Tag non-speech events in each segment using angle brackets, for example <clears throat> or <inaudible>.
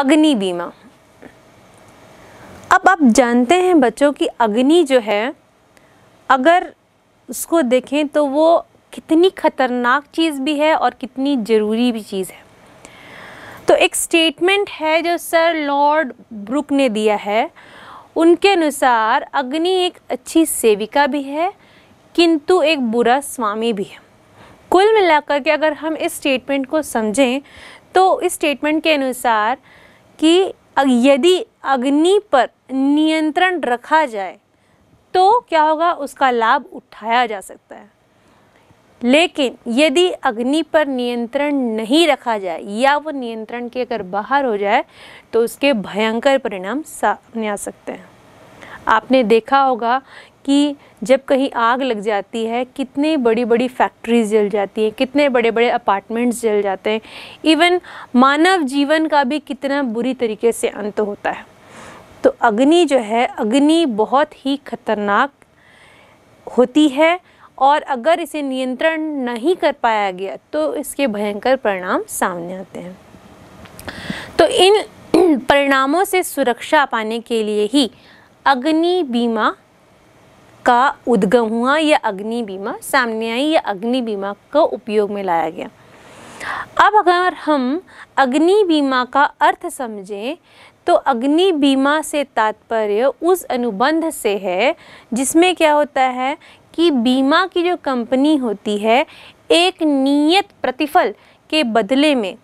अग्नि बीमा अब आप जानते हैं बच्चों की अग्नि जो है अगर उसको देखें तो वो कितनी ख़तरनाक चीज़ भी है और कितनी ज़रूरी भी चीज़ है तो एक स्टेटमेंट है जो सर लॉर्ड ब्रुक ने दिया है उनके अनुसार अग्नि एक अच्छी सेविका भी है किंतु एक बुरा स्वामी भी है कुल मिलाकर के अगर हम इस स्टेटमेंट को समझें तो इस स्टेटमेंट के अनुसार कि यदि अग्नि पर नियंत्रण रखा जाए तो क्या होगा उसका लाभ उठाया जा सकता है लेकिन यदि अग्नि पर नियंत्रण नहीं रखा जाए या वो नियंत्रण के अगर बाहर हो जाए तो उसके भयंकर परिणाम सामने आ सकते हैं आपने देखा होगा कि जब कहीं आग लग जाती है कितनी बड़ी बड़ी फैक्ट्रीज जल जाती हैं कितने बड़े बड़े अपार्टमेंट्स जल जाते हैं इवन मानव जीवन का भी कितना बुरी तरीके से अंत होता है तो अग्नि जो है अग्नि बहुत ही खतरनाक होती है और अगर इसे नियंत्रण नहीं कर पाया गया तो इसके भयंकर परिणाम सामने आते हैं तो इन <clears throat> परिणामों से सुरक्षा पाने के लिए ही अग्नि बीमा का उद्गम हुआ या अग्नि बीमा सामने आई या अग्नि बीमा का उपयोग में लाया गया अब अगर हम अग्नि बीमा का अर्थ समझें तो अग्नि बीमा से तात्पर्य उस अनुबंध से है जिसमें क्या होता है कि बीमा की जो कंपनी होती है एक नियत प्रतिफल के बदले में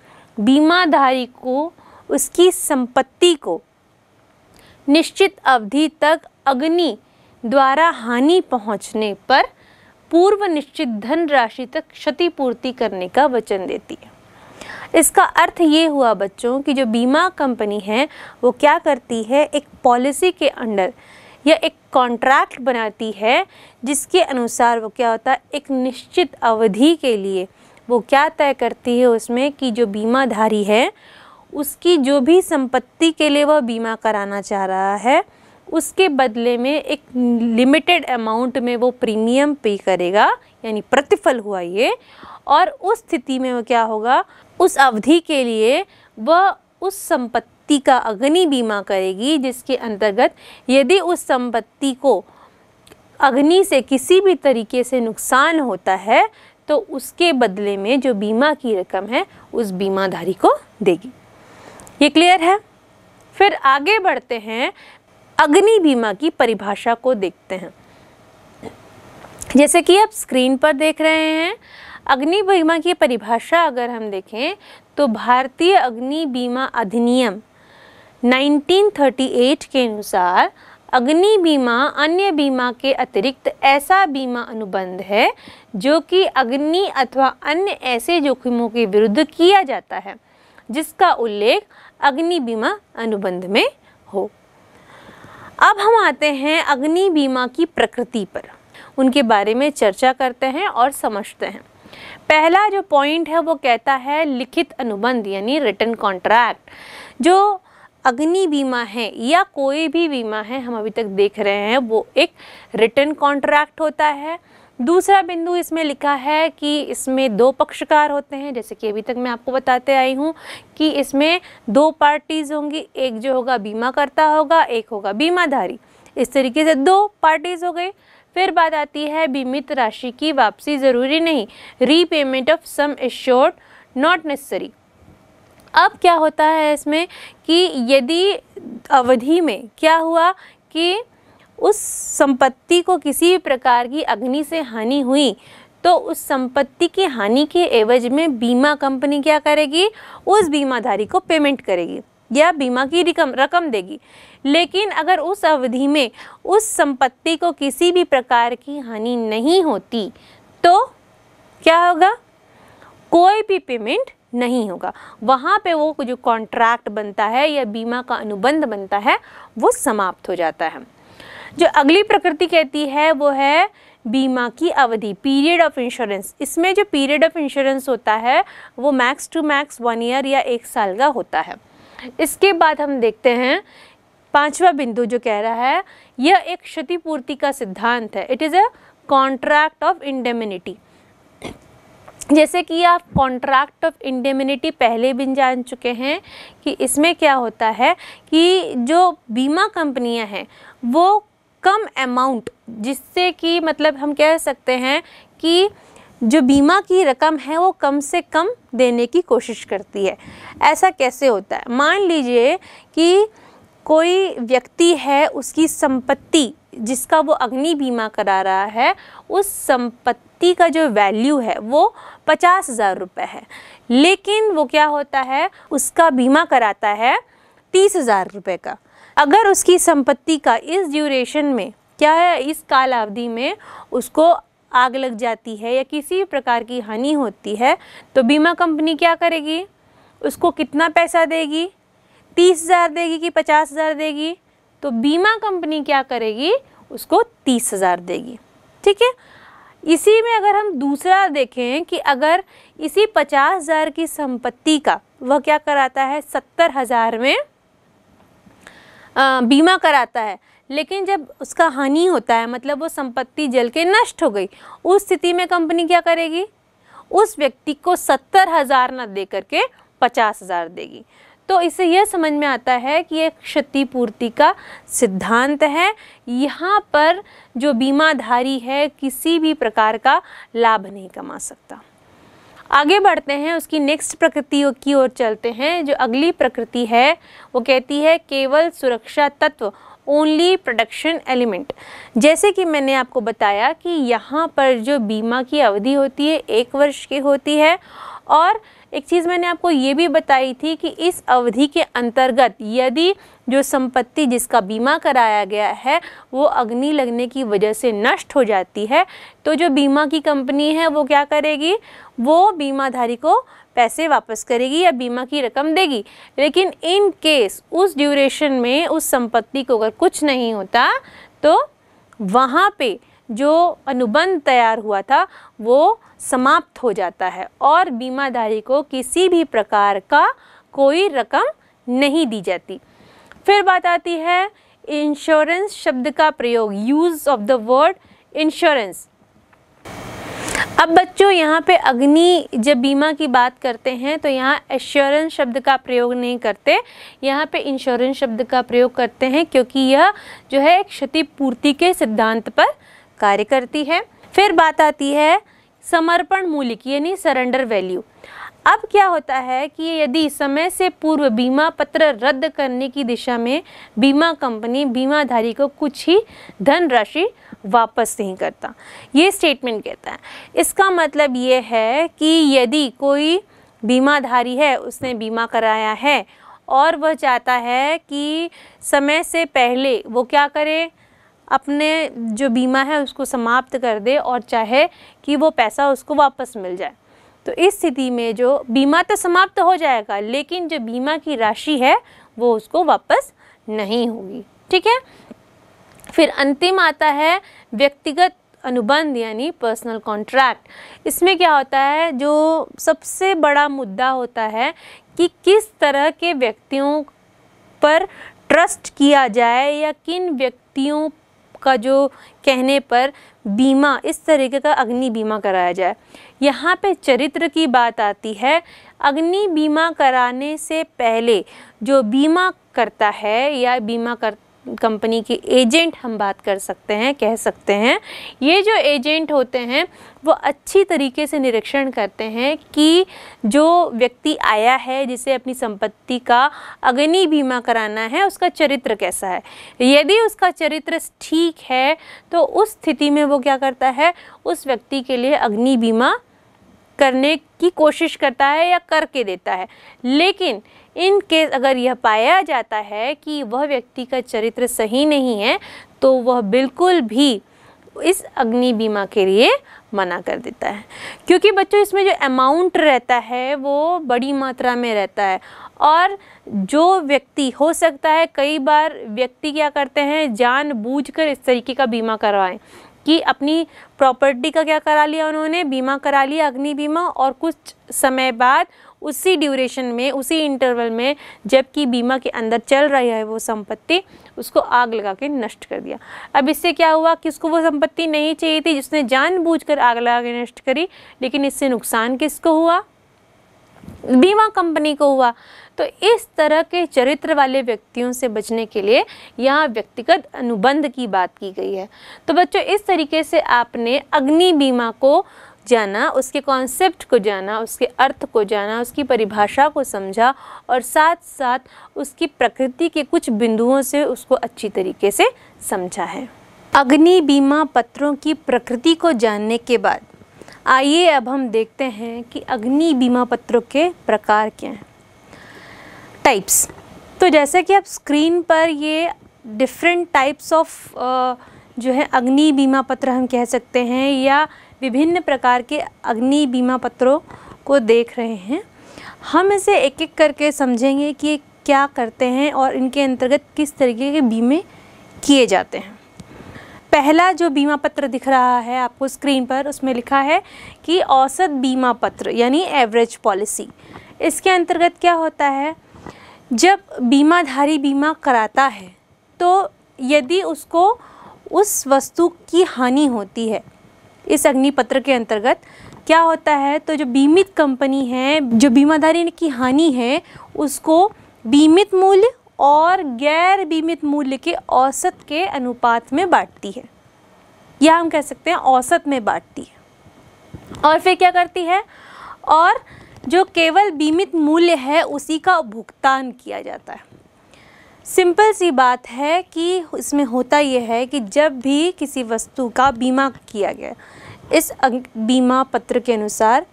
बीमाधारी को उसकी संपत्ति को निश्चित अवधि तक अग्नि द्वारा हानि पहुंचने पर पूर्व निश्चित धन राशि तक क्षतिपूर्ति करने का वचन देती है इसका अर्थ ये हुआ बच्चों कि जो बीमा कंपनी है वो क्या करती है एक पॉलिसी के अंडर या एक कॉन्ट्रैक्ट बनाती है जिसके अनुसार वो क्या होता है एक निश्चित अवधि के लिए वो क्या तय करती है उसमें कि जो बीमाधारी है उसकी जो भी संपत्ति के लिए वह बीमा कराना चाह रहा है उसके बदले में एक लिमिटेड अमाउंट में वो प्रीमियम पे करेगा यानी प्रतिफल हुआ ये और उस स्थिति में वो क्या होगा उस अवधि के लिए वह उस संपत्ति का अग्नि बीमा करेगी जिसके अंतर्गत यदि उस संपत्ति को अग्नि से किसी भी तरीके से नुकसान होता है तो उसके बदले में जो बीमा की रकम है उस बीमाधारी को देगी ये क्लियर है फिर आगे बढ़ते हैं अग्नि बीमा की परिभाषा को देखते हैं जैसे कि आप स्क्रीन पर देख रहे हैं अग्नि बीमा की परिभाषा अगर हम देखें तो भारतीय अग्नि बीमा अधिनियम 1938 के अनुसार अग्नि बीमा अन्य बीमा के अतिरिक्त ऐसा बीमा अनुबंध है जो कि अग्नि अथवा अन्य ऐसे जोखिमों के विरुद्ध किया जाता है जिसका उल्लेख अग्नि बीमा अनुबंध में हो अब हम आते हैं अग्नि बीमा की प्रकृति पर उनके बारे में चर्चा करते हैं और समझते हैं पहला जो पॉइंट है वो कहता है लिखित अनुबंध यानी रिटर्न कॉन्ट्रैक्ट जो अग्नि बीमा है या कोई भी बीमा है हम अभी तक देख रहे हैं वो एक रिटर्न कॉन्ट्रैक्ट होता है दूसरा बिंदु इसमें लिखा है कि इसमें दो पक्षकार होते हैं जैसे कि अभी तक मैं आपको बताते आई हूँ कि इसमें दो पार्टीज़ होंगी एक जो होगा बीमा करता होगा एक होगा बीमाधारी इस तरीके से दो पार्टीज़ हो गई फिर बात आती है बीमित राशि की वापसी ज़रूरी नहीं repayment of sum insured not necessary अब क्या होता है इसमें कि यदि अवधि में क्या हुआ कि उस संपत्ति को किसी भी प्रकार की अग्नि से हानि हुई तो उस संपत्ति की हानि के एवज में बीमा कंपनी क्या करेगी उस बीमाधारी को पेमेंट करेगी या बीमा की रकम रकम देगी लेकिन अगर उस अवधि में उस संपत्ति को किसी भी प्रकार की हानि नहीं होती तो क्या होगा कोई भी पेमेंट नहीं होगा वहाँ पे वो जो कॉन्ट्रैक्ट बनता है या बीमा का अनुबंध बनता है वो समाप्त हो जाता है जो अगली प्रकृति कहती है वो है बीमा की अवधि पीरियड ऑफ इंश्योरेंस इसमें जो पीरियड ऑफ इंश्योरेंस होता है वो max to max one year या एक साल का होता है इसके बाद हम देखते हैं पांचवा बिंदु जो कह रहा है यह एक क्षतिपूर्ति का सिद्धांत है it is a contract of indemnity जैसे कि आप कॉन्ट्रैक्ट ऑफ इंडेमिनिटी पहले भी जान चुके हैं कि इसमें क्या होता है कि जो बीमा कंपनियां हैं वो कम अमाउंट जिससे कि मतलब हम कह सकते हैं कि जो बीमा की रकम है वो कम से कम देने की कोशिश करती है ऐसा कैसे होता है मान लीजिए कि कोई व्यक्ति है उसकी संपत्ति जिसका वो अग्नि बीमा करा रहा है उस संपत्ति का जो वैल्यू है वो पचास हज़ार रुपये है लेकिन वो क्या होता है उसका बीमा कराता है तीस हज़ार रुपये का अगर उसकी संपत्ति का इस ड्यूरेशन में क्या है इस काल अवधि में उसको आग लग जाती है या किसी भी प्रकार की हानि होती है तो बीमा कंपनी क्या करेगी उसको कितना पैसा देगी तीस हज़ार देगी कि पचास हज़ार देगी तो बीमा कंपनी क्या करेगी उसको तीस हज़ार देगी ठीक है इसी में अगर हम दूसरा देखें कि अगर इसी पचास हज़ार की संपत्ति का वह क्या कराता है सत्तर हज़ार में बीमा कराता है लेकिन जब उसका हानि होता है मतलब वो संपत्ति जल के नष्ट हो गई उस स्थिति में कंपनी क्या करेगी उस व्यक्ति को सत्तर हज़ार न दे करके पचास हज़ार देगी तो इसे यह समझ में आता है कि यह क्षतिपूर्ति का सिद्धांत है यहाँ पर जो बीमाधारी है किसी भी प्रकार का लाभ नहीं कमा सकता आगे बढ़ते हैं उसकी नेक्स्ट प्रकृति की ओर चलते हैं जो अगली प्रकृति है वो कहती है केवल सुरक्षा तत्व ओनली प्रोडक्शन एलिमेंट जैसे कि मैंने आपको बताया कि यहाँ पर जो बीमा की अवधि होती है एक वर्ष की होती है और एक चीज़ मैंने आपको ये भी बताई थी कि इस अवधि के अंतर्गत यदि जो संपत्ति जिसका बीमा कराया गया है वो अग्नि लगने की वजह से नष्ट हो जाती है तो जो बीमा की कंपनी है वो क्या करेगी वो बीमाधारी को पैसे वापस करेगी या बीमा की रकम देगी लेकिन इन केस उस ड्यूरेशन में उस संपत्ति को अगर कुछ नहीं होता तो वहाँ पे जो अनुबंध तैयार हुआ था वो समाप्त हो जाता है और बीमाधारी को किसी भी प्रकार का कोई रकम नहीं दी जाती फिर बात आती है इंश्योरेंस शब्द का प्रयोग use of the word insurance अब बच्चों यहाँ पे अग्नि जब बीमा की बात करते हैं तो यहाँ एश्योरेंस शब्द का प्रयोग नहीं करते यहाँ पे इंश्योरेंस शब्द का प्रयोग करते हैं क्योंकि यह जो है क्षतिपूर्ति के सिद्धांत पर कार्य करती है फिर बात आती है समर्पण मूल्य की यानी सरेंडर वैल्यू अब क्या होता है कि यदि समय से पूर्व बीमा पत्र रद्द करने की दिशा में बीमा कंपनी बीमाधारी को कुछ ही धनराशि वापस नहीं करता ये स्टेटमेंट कहता है इसका मतलब ये है कि यदि कोई बीमाधारी है उसने बीमा कराया है और वह चाहता है कि समय से पहले वो क्या करे अपने जो बीमा है उसको समाप्त कर दे और चाहे कि वो पैसा उसको वापस मिल जाए तो इस स्थिति में जो बीमा तो समाप्त हो जाएगा लेकिन जो बीमा की राशि है वो उसको वापस नहीं होगी ठीक है फिर अंतिम आता है व्यक्तिगत अनुबंध यानी पर्सनल कॉन्ट्रैक्ट इसमें क्या होता है जो सबसे बड़ा मुद्दा होता है कि किस तरह के व्यक्तियों पर ट्रस्ट किया जाए या किन व्यक्तियों का जो कहने पर बीमा इस तरीके का अग्नि बीमा कराया जाए यहाँ पे चरित्र की बात आती है अग्नि बीमा कराने से पहले जो बीमा करता है या बीमा कर कंपनी के एजेंट हम बात कर सकते हैं कह सकते हैं ये जो एजेंट होते हैं वो अच्छी तरीके से निरीक्षण करते हैं कि जो व्यक्ति आया है जिसे अपनी संपत्ति का अग्नि बीमा कराना है उसका चरित्र कैसा है यदि उसका चरित्र ठीक है तो उस स्थिति में वो क्या करता है उस व्यक्ति के लिए अग्नि बीमा करने की कोशिश करता है या करके देता है लेकिन इन केस अगर यह पाया जाता है कि वह व्यक्ति का चरित्र सही नहीं है तो वह बिल्कुल भी इस अग्नि बीमा के लिए मना कर देता है क्योंकि बच्चों इसमें जो अमाउंट रहता है वो बड़ी मात्रा में रहता है और जो व्यक्ति हो सकता है कई बार व्यक्ति क्या करते हैं जानबूझकर इस तरीके का बीमा करवाएं कि अपनी प्रॉपर्टी का क्या करा लिया उन्होंने बीमा करा लिया अग्नि बीमा और कुछ समय बाद उसी ड्यूरेशन में उसी इंटरवल में जबकि बीमा के अंदर चल रही है वो संपत्ति उसको आग लगा के नष्ट कर दिया अब इससे क्या हुआ कि उसको वो संपत्ति नहीं चाहिए थी जिसने जानबूझकर आग लगा के नष्ट करी लेकिन इससे नुकसान किसको हुआ बीमा कंपनी को हुआ तो इस तरह के चरित्र वाले व्यक्तियों से बचने के लिए यहाँ व्यक्तिगत अनुबंध की बात की गई है तो बच्चों इस तरीके से आपने अग्नि बीमा को जाना उसके कॉन्सेप्ट को जाना उसके अर्थ को जाना उसकी परिभाषा को समझा और साथ साथ उसकी प्रकृति के कुछ बिंदुओं से उसको अच्छी तरीके से समझा है अग्नि बीमा पत्रों की प्रकृति को जानने के बाद आइए अब हम देखते हैं कि अग्नि बीमा पत्रों के प्रकार क्या हैं टाइप्स तो जैसे कि आप स्क्रीन पर ये डिफरेंट टाइप्स ऑफ जो है अग्नि बीमा पत्र हम कह सकते हैं या विभिन्न प्रकार के अग्नि बीमा पत्रों को देख रहे हैं हम इसे एक एक करके समझेंगे कि क्या करते हैं और इनके अंतर्गत किस तरीके के बीमे किए जाते हैं पहला जो बीमा पत्र दिख रहा है आपको स्क्रीन पर उसमें लिखा है कि औसत बीमा पत्र यानी एवरेज पॉलिसी इसके अंतर्गत क्या होता है जब बीमाधारी बीमा कराता है तो यदि उसको उस वस्तु की हानि होती है इस अग्निपत्र के अंतर्गत क्या होता है तो जो बीमित कंपनी है जो बीमाधारी की हानि है उसको बीमित मूल्य और गैर बीमित मूल्य के औसत के अनुपात में बांटती है या हम कह सकते हैं औसत में बांटती है और फिर क्या करती है और जो केवल बीमित मूल्य है उसी का भुगतान किया जाता है सिंपल सी बात है कि इसमें होता यह है कि जब भी किसी वस्तु का बीमा किया गया इस बीमा पत्र के अनुसार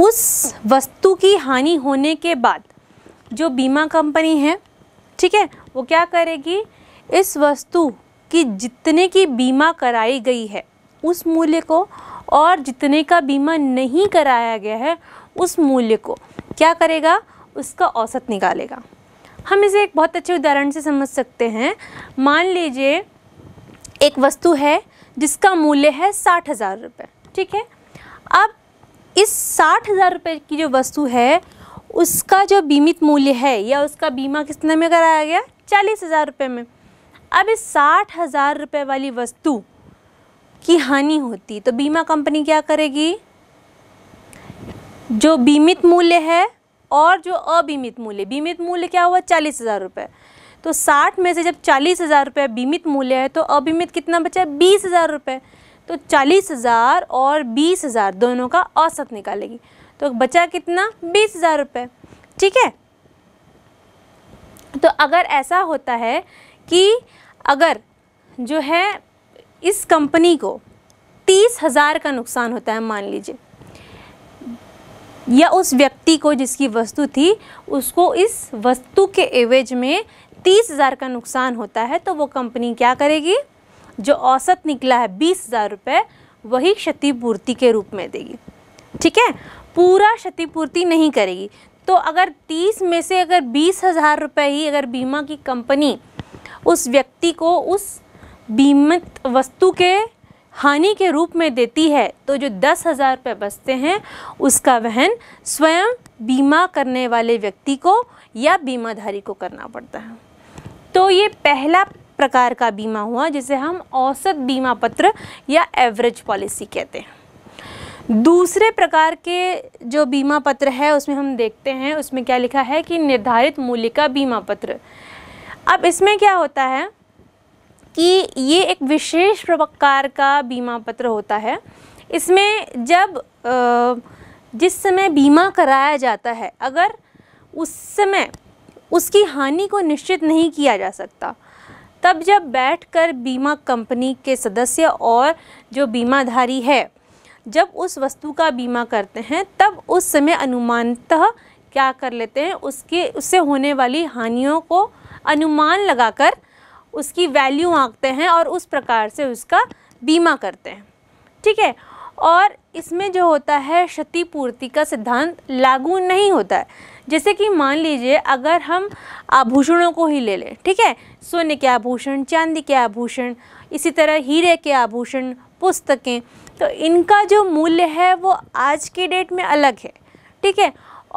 उस वस्तु की हानि होने के बाद जो बीमा कंपनी है ठीक है वो क्या करेगी इस वस्तु की जितने की बीमा कराई गई है उस मूल्य को और जितने का बीमा नहीं कराया गया है उस मूल्य को क्या करेगा उसका औसत निकालेगा हम इसे एक बहुत अच्छे उदाहरण से समझ सकते हैं मान लीजिए एक वस्तु है जिसका मूल्य है साठ हज़ार रुपये ठीक है अब इस साठ हज़ार रुपये की जो वस्तु है उसका जो बीमित मूल्य है या उसका बीमा कितने में कराया गया चालीस हज़ार रुपये में अब इस साठ हज़ार रुपये वाली वस्तु की हानि होती तो बीमा कंपनी क्या करेगी जो बीमित मूल्य है और जो अबीमित मूल्य बीमित मूल्य क्या हुआ चालीस हज़ार रुपये तो साठ में से जब चालीस हज़ार रुपये बीमित मूल्य है तो अबीमित कितना बचा बीस हज़ार रुपये तो चालीस हज़ार और बीस हज़ार दोनों का औसत निकालेगी तो बचा कितना बीस हज़ार रुपये ठीक है तो अगर ऐसा होता है कि अगर जो है इस कंपनी को तीस हज़ार का नुकसान होता है मान लीजिए या उस व्यक्ति को जिसकी वस्तु थी उसको इस वस्तु के एवज में तीस हज़ार का नुकसान होता है तो वो कंपनी क्या करेगी जो औसत निकला है बीस हज़ार रुपये वही क्षतिपूर्ति के रूप में देगी ठीक है पूरा क्षतिपूर्ति नहीं करेगी तो अगर तीस में से अगर बीस हज़ार रुपये ही अगर बीमा की कंपनी उस व्यक्ति को उस बीमित वस्तु के हानि के रूप में देती है तो जो दस हज़ार रुपये बचते हैं उसका वहन स्वयं बीमा करने वाले व्यक्ति को या बीमाधारी को करना पड़ता है तो ये पहला प्रकार का बीमा हुआ जिसे हम औसत बीमा पत्र या एवरेज पॉलिसी कहते हैं दूसरे प्रकार के जो बीमा पत्र है उसमें हम देखते हैं उसमें क्या लिखा है कि निर्धारित मूल्य का बीमा पत्र अब इसमें क्या होता है कि ये एक विशेष प्रकार का बीमा पत्र होता है इसमें जब जिस समय बीमा कराया जाता है अगर उस समय उसकी हानि को निश्चित नहीं किया जा सकता तब जब बैठकर बीमा कंपनी के सदस्य और जो बीमाधारी है जब उस वस्तु का बीमा करते हैं तब उस समय अनुमानतः क्या कर लेते हैं उसके उससे होने वाली हानियों को अनुमान लगाकर उसकी वैल्यू आँखते हैं और उस प्रकार से उसका बीमा करते हैं ठीक है और इसमें जो होता है क्षतिपूर्ति का सिद्धांत लागू नहीं होता है जैसे कि मान लीजिए अगर हम आभूषणों को ही ले लें ठीक है सोने के आभूषण चांदी के आभूषण इसी तरह हीरे के आभूषण पुस्तकें तो इनका जो मूल्य है वो आज के डेट में अलग है ठीक है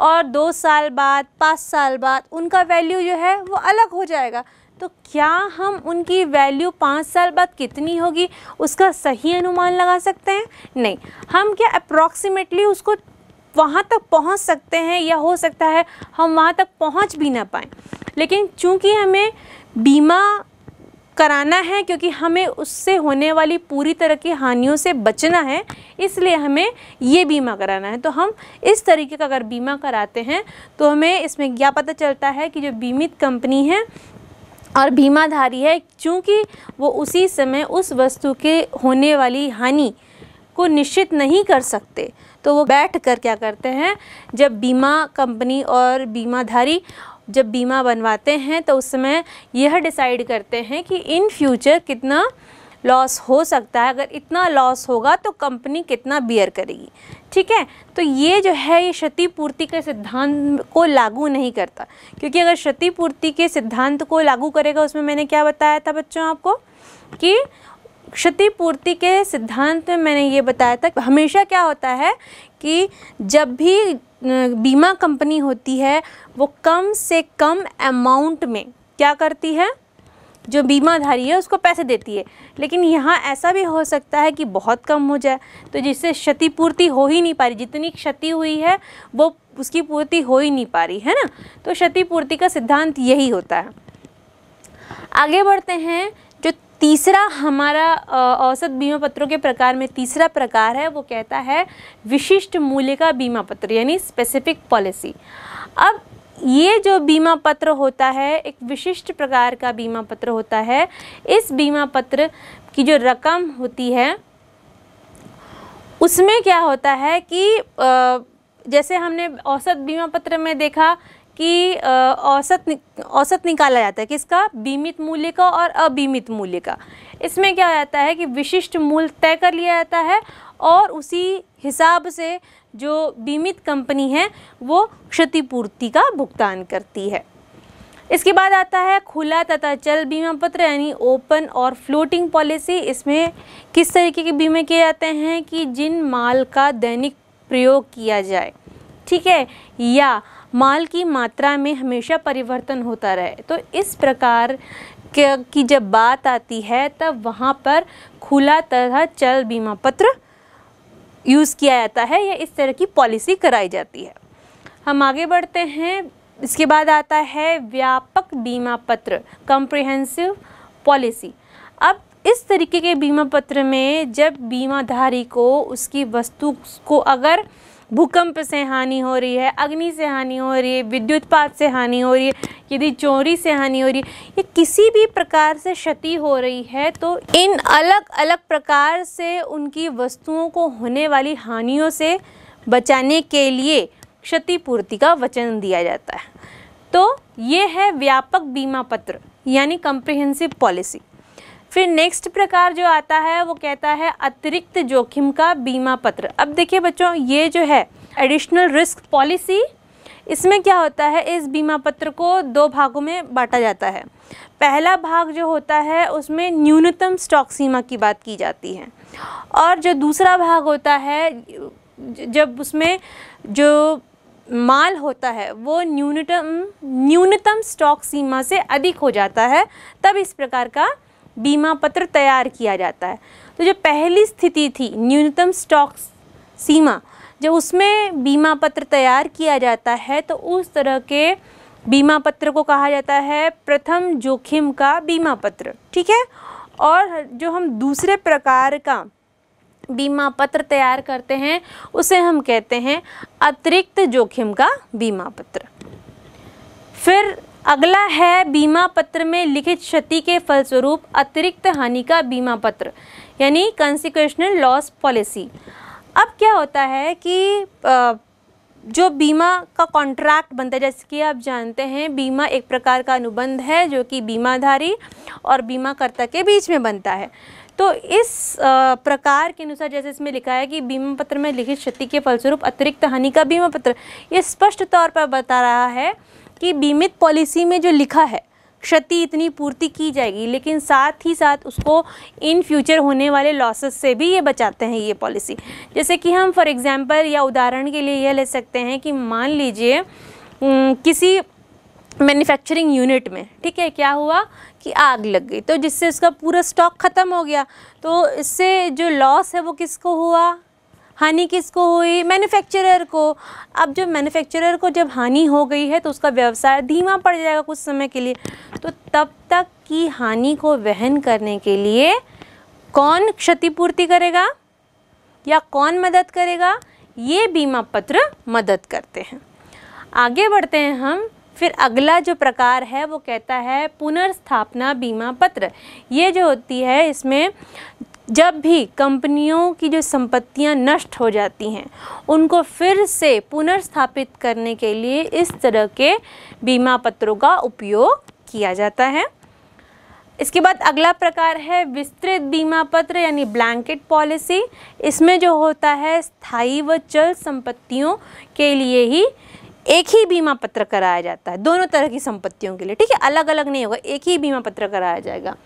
और दो साल बाद पाँच साल बाद उनका वैल्यू जो है वो अलग हो जाएगा तो क्या हम उनकी वैल्यू पाँच साल बाद कितनी होगी उसका सही अनुमान लगा सकते हैं नहीं हम क्या अप्रॉक्सीमेटली उसको वहाँ तक पहुँच सकते हैं या हो सकता है हम वहाँ तक पहुँच भी ना पाएँ लेकिन चूँकि हमें बीमा कराना है क्योंकि हमें उससे होने वाली पूरी तरह की हानियों से बचना है इसलिए हमें ये बीमा कराना है तो हम इस तरीके का अगर बीमा कराते हैं तो हमें इसमें क्या पता चलता है कि जो बीमित कंपनी है और बीमाधारी है क्योंकि वो उसी समय उस वस्तु के होने वाली हानि को निश्चित नहीं कर सकते तो वो बैठ कर क्या करते हैं जब बीमा कंपनी और बीमाधारी जब बीमा बनवाते हैं तो उस समय यह डिसाइड करते हैं कि इन फ्यूचर कितना लॉस हो सकता है अगर इतना लॉस होगा तो कंपनी कितना बियर करेगी ठीक है तो ये जो है ये क्षतिपूर्ति के सिद्धांत को लागू नहीं करता क्योंकि अगर क्षतिपूर्ति के सिद्धांत को लागू करेगा उसमें मैंने क्या बताया था बच्चों आपको कि क्षतिपूर्ति के सिद्धांत में मैंने ये बताया था हमेशा क्या होता है कि जब भी बीमा कंपनी होती है वो कम से कम अमाउंट में क्या करती है जो बीमाधारी है उसको पैसे देती है लेकिन यहाँ ऐसा भी हो सकता है कि बहुत कम हो जाए तो जिससे क्षतिपूर्ति हो ही नहीं पा रही जितनी क्षति हुई है वो उसकी पूर्ति हो ही नहीं पा रही है ना तो क्षतिपूर्ति का सिद्धांत यही होता है आगे बढ़ते हैं तीसरा हमारा औसत बीमा पत्रों के प्रकार में तीसरा प्रकार है वो कहता है विशिष्ट मूल्य का बीमा पत्र यानी स्पेसिफिक पॉलिसी अब ये जो बीमा पत्र होता है एक विशिष्ट प्रकार का बीमा पत्र होता है इस बीमा पत्र की जो रकम होती है उसमें क्या होता है कि जैसे हमने औसत बीमा पत्र में देखा कि औसत औसत निकाला जाता है किसका बीमित मूल्य का और अबीमित मूल्य का इसमें क्या आता है कि विशिष्ट मूल्य तय कर लिया जाता है और उसी हिसाब से जो बीमित कंपनी है वो क्षतिपूर्ति का भुगतान करती है इसके बाद आता है खुला तथा चल बीमा पत्र यानी ओपन और फ्लोटिंग पॉलिसी इसमें किस तरीके के बीमे किए जाते हैं कि जिन माल का दैनिक प्रयोग किया जाए ठीक है या माल की मात्रा में हमेशा परिवर्तन होता रहे तो इस प्रकार की जब बात आती है तब वहाँ पर खुला तरह चल बीमा पत्र यूज़ किया जाता है या इस तरह की पॉलिसी कराई जाती है हम आगे बढ़ते हैं इसके बाद आता है व्यापक बीमा पत्र कंप्रिहेंसिव पॉलिसी अब इस तरीके के बीमा पत्र में जब बीमाधारी को उसकी वस्तु को अगर भूकंप से हानि हो रही है अग्नि से हानि हो रही है विद्युतपात से हानि हो रही है यदि चोरी से हानि हो रही है ये किसी भी प्रकार से क्षति हो रही है तो इन अलग अलग प्रकार से उनकी वस्तुओं को होने वाली हानियों से बचाने के लिए क्षतिपूर्ति का वचन दिया जाता है तो ये है व्यापक बीमा पत्र यानी कम्प्रिहेंसिव पॉलिसी फिर नेक्स्ट प्रकार जो आता है वो कहता है अतिरिक्त जोखिम का बीमा पत्र अब देखिए बच्चों ये जो है एडिशनल रिस्क पॉलिसी इसमें क्या होता है इस बीमा पत्र को दो भागों में बांटा जाता है पहला भाग जो होता है उसमें न्यूनतम स्टॉक सीमा की बात की जाती है और जो दूसरा भाग होता है जब उसमें जो माल होता है वो न्यूनतम न्यूनतम स्टॉक सीमा से अधिक हो जाता है तब इस प्रकार का बीमा पत्र तैयार किया जाता है तो जो पहली स्थिति थी न्यूनतम स्टॉक सीमा जब उसमें बीमा पत्र तैयार किया जाता है तो उस तरह के बीमा पत्र को कहा जाता है प्रथम जोखिम का बीमा पत्र ठीक है और जो हम दूसरे प्रकार का बीमा पत्र तैयार करते हैं उसे हम कहते हैं अतिरिक्त जोखिम का बीमा पत्र फिर अगला है बीमा पत्र में लिखित क्षति के फलस्वरूप अतिरिक्त हानि का बीमा पत्र यानी कंसिक्वेशनल लॉस पॉलिसी अब क्या होता है कि जो बीमा का कॉन्ट्रैक्ट बनता है जैसे कि आप जानते हैं बीमा एक प्रकार का अनुबंध है जो कि बीमाधारी और बीमाकर्ता के बीच में बनता है तो इस प्रकार के अनुसार जैसे इसमें लिखा है कि बीमा पत्र में लिखित क्षति के फलस्वरूप अतिरिक्त हानि का बीमा पत्र ये स्पष्ट तौर पर बता रहा है कि बीमित पॉलिसी में जो लिखा है क्षति इतनी पूर्ति की जाएगी लेकिन साथ ही साथ उसको इन फ्यूचर होने वाले लॉसेस से भी ये बचाते हैं ये पॉलिसी जैसे कि हम फॉर एग्ज़ाम्पल या उदाहरण के लिए यह ले सकते हैं कि मान लीजिए किसी मैन्युफैक्चरिंग यूनिट में ठीक है क्या हुआ कि आग लग गई तो जिससे उसका पूरा स्टॉक ख़त्म हो गया तो इससे जो लॉस है वो किसको हुआ हानि किसको हुई मैन्युफैक्चरर को अब जब मैन्युफैक्चरर को जब हानि हो गई है तो उसका व्यवसाय धीमा पड़ जाएगा कुछ समय के लिए तो तब तक की हानि को वहन करने के लिए कौन क्षतिपूर्ति करेगा या कौन मदद करेगा ये बीमा पत्र मदद करते हैं आगे बढ़ते हैं हम फिर अगला जो प्रकार है वो कहता है पुनर्स्थापना बीमा पत्र ये जो होती है इसमें जब भी कंपनियों की जो संपत्तियां नष्ट हो जाती हैं उनको फिर से पुनर्स्थापित करने के लिए इस तरह के बीमा पत्रों का उपयोग किया जाता है इसके बाद अगला प्रकार है विस्तृत बीमा पत्र यानी ब्लैंकेट पॉलिसी इसमें जो होता है स्थायी व चल संपत्तियों के लिए ही एक ही बीमा पत्र कराया जाता है दोनों तरह की संपत्तियों के लिए ठीक है अलग अलग नहीं होगा एक ही बीमा पत्र कराया जाएगा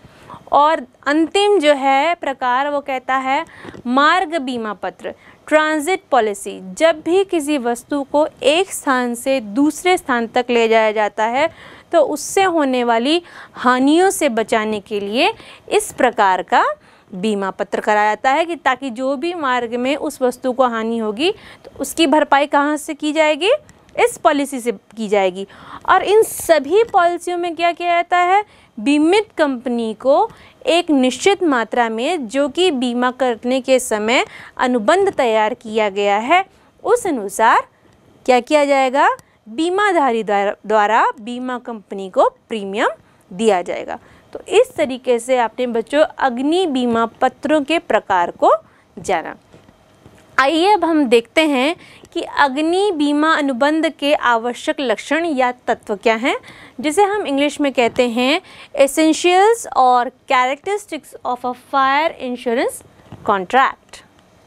और अंतिम जो है प्रकार वो कहता है मार्ग बीमा पत्र ट्रांजिट पॉलिसी जब भी किसी वस्तु को एक स्थान से दूसरे स्थान तक ले जाया जाता है तो उससे होने वाली हानियों से बचाने के लिए इस प्रकार का बीमा पत्र कराया जाता है कि ताकि जो भी मार्ग में उस वस्तु को हानि होगी तो उसकी भरपाई कहाँ से की जाएगी इस पॉलिसी से की जाएगी और इन सभी पॉलिसियों में क्या किया जाता है बीमित कंपनी को एक निश्चित मात्रा में जो कि बीमा करने के समय अनुबंध तैयार किया गया है उस अनुसार क्या किया जाएगा बीमाधारी द्वारा बीमा कंपनी को प्रीमियम दिया जाएगा तो इस तरीके से आपने बच्चों अग्नि बीमा पत्रों के प्रकार को जाना आइए अब हम देखते हैं कि अग्नि बीमा अनुबंध के आवश्यक लक्षण या तत्व क्या हैं जिसे हम इंग्लिश में कहते हैं एसेंशियल्स और characteristics of a fire insurance contract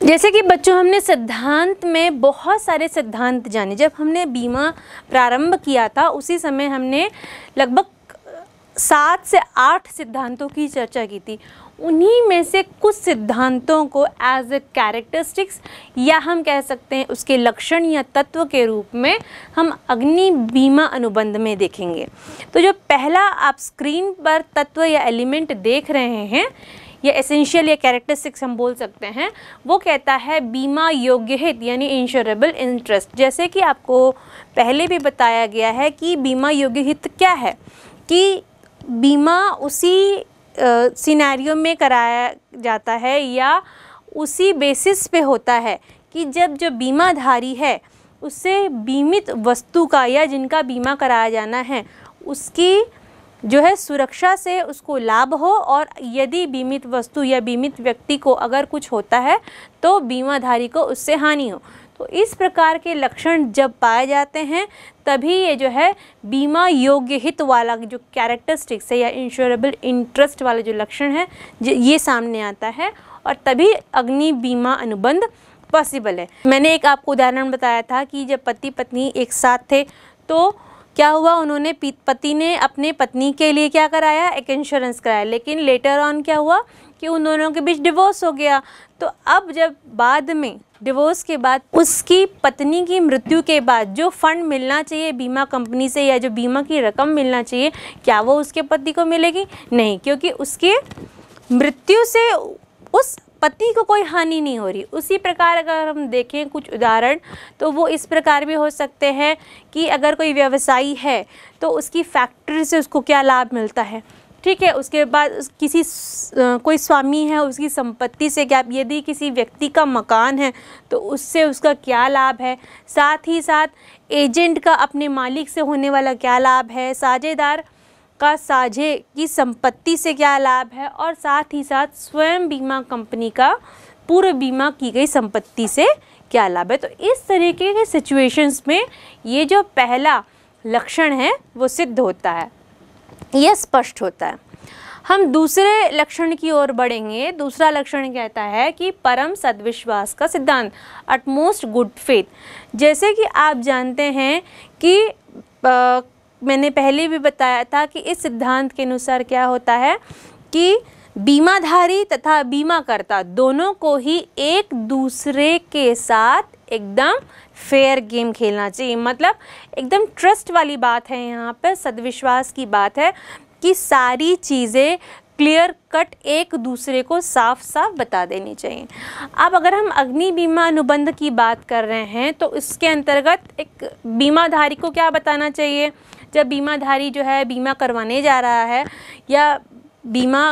जैसे कि बच्चों हमने सिद्धांत में बहुत सारे सिद्धांत जाने जब हमने बीमा प्रारंभ किया था उसी समय हमने लगभग सात से आठ सिद्धांतों की चर्चा की थी उन्हीं में से कुछ सिद्धांतों को एज ए कैरेक्टरिस्टिक्स या हम कह सकते हैं उसके लक्षण या तत्व के रूप में हम अग्नि बीमा अनुबंध में देखेंगे तो जो पहला आप स्क्रीन पर तत्व या एलिमेंट देख रहे हैं या एसेंशियल या कैरेक्टरिस्टिक्स हम बोल सकते हैं वो कहता है बीमा योग्य हित यानी इंश्योरेबल इंटरेस्ट जैसे कि आपको पहले भी बताया गया है कि बीमा योग्य हित क्या है कि बीमा उसी सिनेरियो में कराया जाता है या उसी बेसिस पे होता है कि जब जो बीमाधारी है उससे बीमित वस्तु का या जिनका बीमा कराया जाना है उसकी जो है सुरक्षा से उसको लाभ हो और यदि बीमित वस्तु या बीमित व्यक्ति को अगर कुछ होता है तो बीमाधारी को उससे हानि हो तो इस प्रकार के लक्षण जब पाए जाते हैं तभी ये जो है बीमा योग्य हित वाला जो कैरेक्टरिस्टिक्स है या इंश्योरेबल इंटरेस्ट वाला जो लक्षण है ये सामने आता है और तभी अग्नि बीमा अनुबंध पॉसिबल है मैंने एक आपको उदाहरण बताया था कि जब पति पत्नी एक साथ थे तो क्या हुआ उन्होंने पति ने अपने पत्नी के लिए क्या कराया एक इंश्योरेंस कराया लेकिन लेटर ऑन क्या हुआ कि उन दोनों के बीच डिवोर्स हो गया तो अब जब बाद में डिवोर्स के बाद उसकी पत्नी की मृत्यु के बाद जो फंड मिलना चाहिए बीमा कंपनी से या जो बीमा की रकम मिलना चाहिए क्या वो उसके पति को मिलेगी नहीं क्योंकि उसके मृत्यु से उस पति को कोई हानि नहीं हो रही उसी प्रकार अगर हम देखें कुछ उदाहरण तो वो इस प्रकार भी हो सकते हैं कि अगर कोई व्यवसायी है तो उसकी फैक्ट्री से उसको क्या लाभ मिलता है ठीक है उसके बाद किसी कोई स्वामी है उसकी संपत्ति से क्या यदि किसी व्यक्ति का मकान है तो उससे उसका क्या लाभ है साथ ही साथ एजेंट का अपने मालिक से होने वाला क्या लाभ है साझेदार का साझे की संपत्ति से क्या लाभ है और साथ ही साथ स्वयं बीमा कंपनी का पूर्व बीमा की गई संपत्ति से क्या लाभ है तो इस तरीके के सिचुएशंस में ये जो पहला लक्षण है वो सिद्ध होता है यह स्पष्ट होता है हम दूसरे लक्षण की ओर बढ़ेंगे दूसरा लक्षण कहता है कि परम सदविश्वास का सिद्धांत अटमोस्ट गुड फेथ जैसे कि आप जानते हैं कि मैंने पहले भी बताया था कि इस सिद्धांत के अनुसार क्या होता है कि बीमाधारी तथा बीमाकर्ता दोनों को ही एक दूसरे के साथ एकदम फेयर गेम खेलना चाहिए मतलब एकदम ट्रस्ट वाली बात है यहाँ पर सदविश्वास की बात है कि सारी चीज़ें क्लियर कट एक दूसरे को साफ साफ बता देनी चाहिए अब अगर हम अग्नि बीमा अनुबंध की बात कर रहे हैं तो इसके अंतर्गत एक बीमाधारी को क्या बताना चाहिए जब बीमाधारी जो है बीमा करवाने जा रहा है या बीमा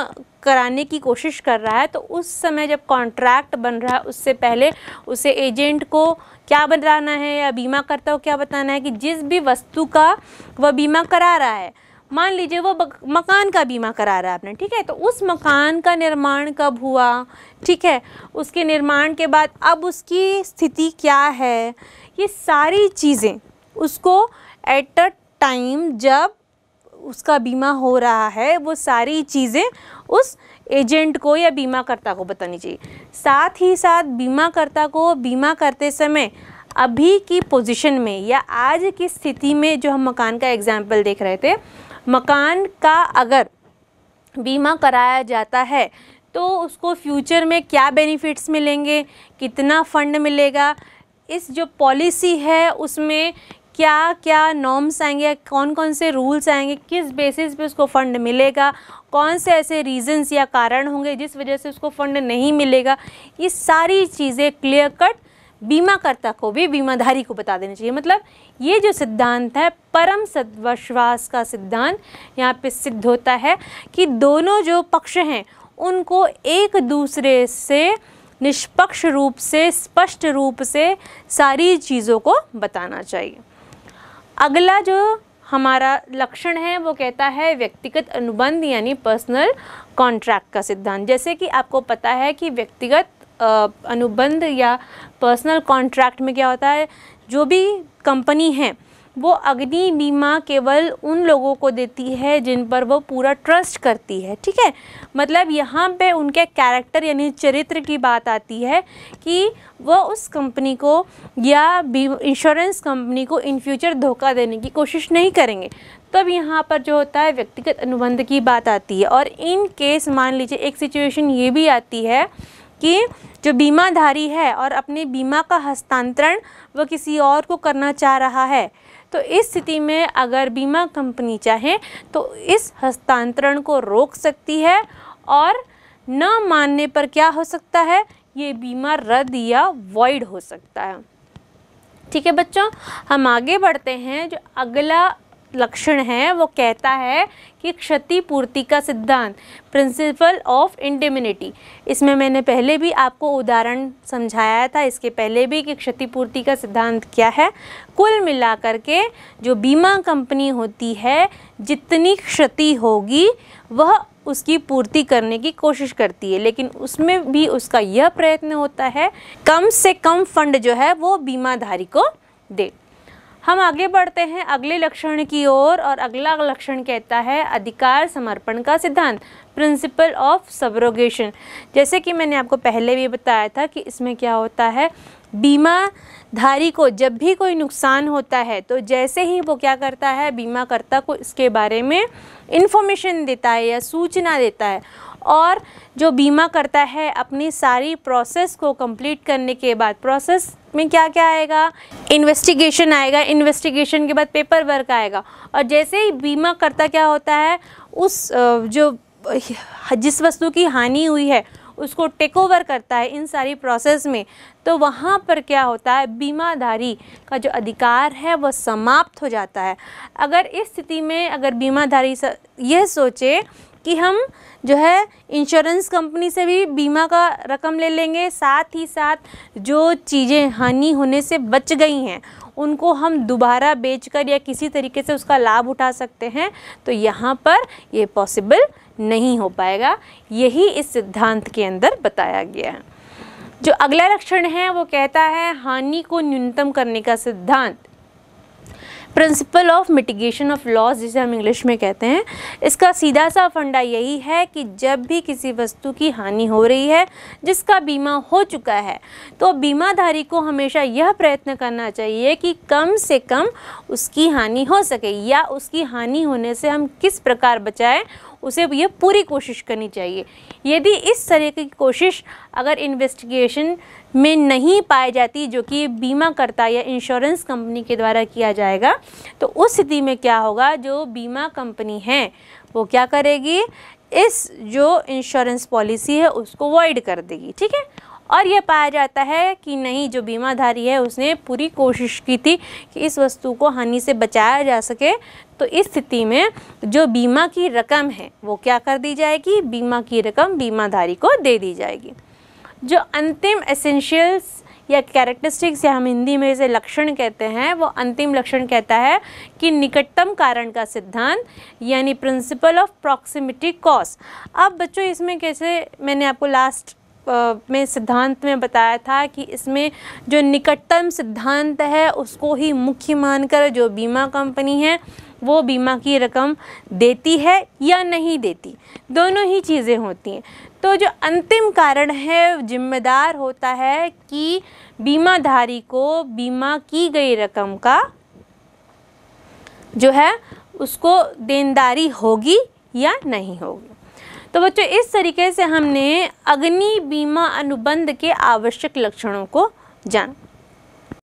कराने की कोशिश कर रहा है तो उस समय जब कॉन्ट्रैक्ट बन रहा है उससे पहले उसे एजेंट को क्या बताना है या बीमा करता हो क्या बताना है कि जिस भी वस्तु का वह बीमा करा रहा है मान लीजिए वो मकान का बीमा करा रहा है आपने ठीक है तो उस मकान का निर्माण कब हुआ ठीक है उसके निर्माण के बाद अब उसकी स्थिति क्या है ये सारी चीज़ें उसको एट अ टाइम जब उसका बीमा हो रहा है वो सारी चीज़ें उस एजेंट को या बीमाकर्ता को बतानी चाहिए साथ ही साथ बीमाकर्ता को बीमा करते समय अभी की पोजीशन में या आज की स्थिति में जो हम मकान का एग्जाम्पल देख रहे थे मकान का अगर बीमा कराया जाता है तो उसको फ्यूचर में क्या बेनिफिट्स मिलेंगे कितना फ़ंड मिलेगा इस जो पॉलिसी है उसमें क्या क्या नॉर्म्स आएंगे कौन कौन से रूल्स आएंगे किस बेसिस पे उसको फ़ंड मिलेगा कौन से ऐसे रीजंस या कारण होंगे जिस वजह से उसको फ़ंड नहीं मिलेगा ये सारी चीज़ें क्लियर कट बीमाकर्ता को भी बीमाधारी को बता देना चाहिए मतलब ये जो सिद्धांत है परम सदविश्वास का सिद्धांत यहाँ पे सिद्ध होता है कि दोनों जो पक्ष हैं उनको एक दूसरे से निष्पक्ष रूप से स्पष्ट रूप से सारी चीज़ों को बताना चाहिए अगला जो हमारा लक्षण है वो कहता है व्यक्तिगत अनुबंध यानी पर्सनल कॉन्ट्रैक्ट का सिद्धांत जैसे कि आपको पता है कि व्यक्तिगत अनुबंध या पर्सनल कॉन्ट्रैक्ट में क्या होता है जो भी कंपनी है वो अग्नि बीमा केवल उन लोगों को देती है जिन पर वो पूरा ट्रस्ट करती है ठीक है मतलब यहाँ पे उनके कैरेक्टर यानी चरित्र की बात आती है कि वो उस कंपनी को या इंश्योरेंस कंपनी को इन फ्यूचर धोखा देने की कोशिश नहीं करेंगे तब यहाँ पर जो होता है व्यक्तिगत अनुबंध की बात आती है और इन केस मान लीजिए एक सिचुएशन ये भी आती है कि जो बीमाधारी है और अपने बीमा का हस्तांतरण वह किसी और को करना चाह रहा है तो इस स्थिति में अगर बीमा कंपनी चाहे तो इस हस्तांतरण को रोक सकती है और न मानने पर क्या हो सकता है ये बीमा रद्द या वॉइड हो सकता है ठीक है बच्चों हम आगे बढ़ते हैं जो अगला लक्षण है वो कहता है कि क्षतिपूर्ति का सिद्धांत प्रिंसिपल ऑफ इंडेमिनिटी इसमें मैंने पहले भी आपको उदाहरण समझाया था इसके पहले भी कि क्षतिपूर्ति का सिद्धांत क्या है कुल मिलाकर के जो बीमा कंपनी होती है जितनी क्षति होगी वह उसकी पूर्ति करने की कोशिश करती है लेकिन उसमें भी उसका यह प्रयत्न होता है कम से कम फंड जो है वो बीमाधारी को दे हम आगे बढ़ते हैं अगले लक्षण की ओर और, अगला लक्षण कहता है अधिकार समर्पण का सिद्धांत प्रिंसिपल ऑफ सबरोगेशन जैसे कि मैंने आपको पहले भी बताया था कि इसमें क्या होता है बीमाधारी को जब भी कोई नुकसान होता है तो जैसे ही वो क्या करता है बीमाकर्ता को इसके बारे में इन्फॉर्मेशन देता है या सूचना देता है और जो बीमा करता है अपनी सारी प्रोसेस को कंप्लीट करने के बाद प्रोसेस में क्या क्या आएगा इन्वेस्टिगेशन आएगा इन्वेस्टिगेशन के बाद पेपर वर्क आएगा और जैसे ही बीमा करता क्या होता है उस जो जिस वस्तु की हानि हुई है उसको टेक ओवर करता है इन सारी प्रोसेस में तो वहाँ पर क्या होता है बीमाधारी का जो अधिकार है वह समाप्त हो जाता है अगर इस स्थिति में अगर बीमाधारी यह सोचे कि हम जो है इंश्योरेंस कंपनी से भी बीमा का रकम ले लेंगे साथ ही साथ जो चीज़ें हानि होने से बच गई हैं उनको हम दोबारा बेचकर या किसी तरीके से उसका लाभ उठा सकते हैं तो यहाँ पर ये पॉसिबल नहीं हो पाएगा यही इस सिद्धांत के अंदर बताया गया है जो अगला लक्षण है वो कहता है हानि को न्यूनतम करने का सिद्धांत principle of mitigation of loss जिसे हम इंग्लिश में कहते हैं इसका सीधा सा फंडा यही है कि जब भी किसी वस्तु की हानि हो रही है जिसका बीमा हो चुका है तो बीमाधारी को हमेशा यह प्रयत्न करना चाहिए कि कम से कम उसकी हानि हो सके या उसकी हानि होने से हम किस प्रकार बचाएं उसे ये पूरी कोशिश करनी चाहिए यदि इस तरह की कोशिश अगर इन्वेस्टिगेशन में नहीं पाई जाती जो कि बीमाकर्ता या इंश्योरेंस कंपनी के द्वारा किया जाएगा तो उस स्थिति में क्या होगा जो बीमा कंपनी है वो क्या करेगी इस जो इंश्योरेंस पॉलिसी है उसको वॉइड कर देगी ठीक है और यह पाया जाता है कि नहीं जो बीमाधारी है उसने पूरी कोशिश की थी कि इस वस्तु को हानि से बचाया जा सके तो इस स्थिति में जो बीमा की रकम है वो क्या कर दी जाएगी बीमा की रकम बीमाधारी को दे दी जाएगी जो अंतिम एसेंशियल्स या कैरेक्टरिस्टिक्स या हम हिंदी में इसे लक्षण कहते हैं वो अंतिम लक्षण कहता है कि निकटतम कारण का सिद्धांत यानी प्रिंसिपल ऑफ प्रॉक्सिमिटी कॉज अब बच्चों इसमें कैसे मैंने आपको लास्ट में सिद्धांत में बताया था कि इसमें जो निकटतम सिद्धांत है उसको ही मुख्य मानकर जो बीमा कंपनी है वो बीमा की रकम देती है या नहीं देती दोनों ही चीज़ें होती हैं तो जो अंतिम कारण है जिम्मेदार होता है कि बीमाधारी को बीमा की गई रकम का जो है उसको देनदारी होगी या नहीं होगी तो बच्चों इस तरीके से हमने अग्नि बीमा अनुबंध के आवश्यक लक्षणों को जाना